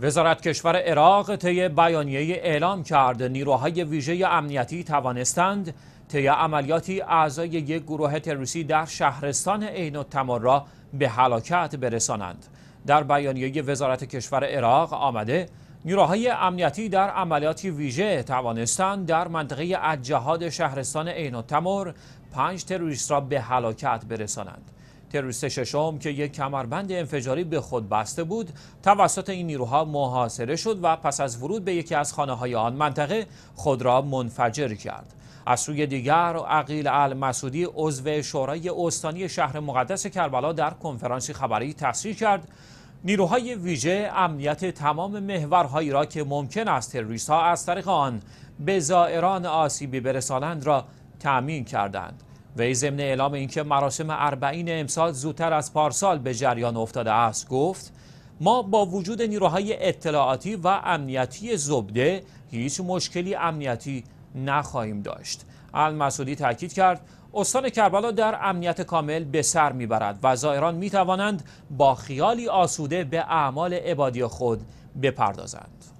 وزارت کشور عراق طی بیانیه اعلام کرد نیروهای ویژه امنیتی توانستند طی عملیاتی اعضای یک گروه تروریستی در شهرستان عین التمر را به هلاکت برسانند در بیانیه وزارت کشور عراق آمده نیروهای امنیتی در عملیاتی ویژه توانستند در منطقه اجهاد شهرستان عین التمر پنج تروریست را به هلاکت برسانند تروریست ششم که یک کمربند انفجاری به خود بسته بود توسط این نیروها محاصره شد و پس از ورود به یکی از خانه های آن منطقه خود را منفجر کرد از سوی دیگر عقیل المسعودی عضو شورای استانی شهر مقدس کربلا در کنفرانسی خبری تصریح کرد نیروهای ویژه امنیت تمام محورهایی را که ممکن است ها از طریق آن به زائران آسیبی برسانند را تأمین کردند وی ضمن اعلام اینکه مراسم اربعین امسال زودتر از پارسال به جریان افتاده است گفت ما با وجود نیروهای اطلاعاتی و امنیتی زبده هیچ مشکلی امنیتی نخواهیم داشت المسعودی تاکید کرد استان کربلا در امنیت کامل به سر میبرد و زائران میتوانند با خیالی آسوده به اعمال عبادی خود بپردازند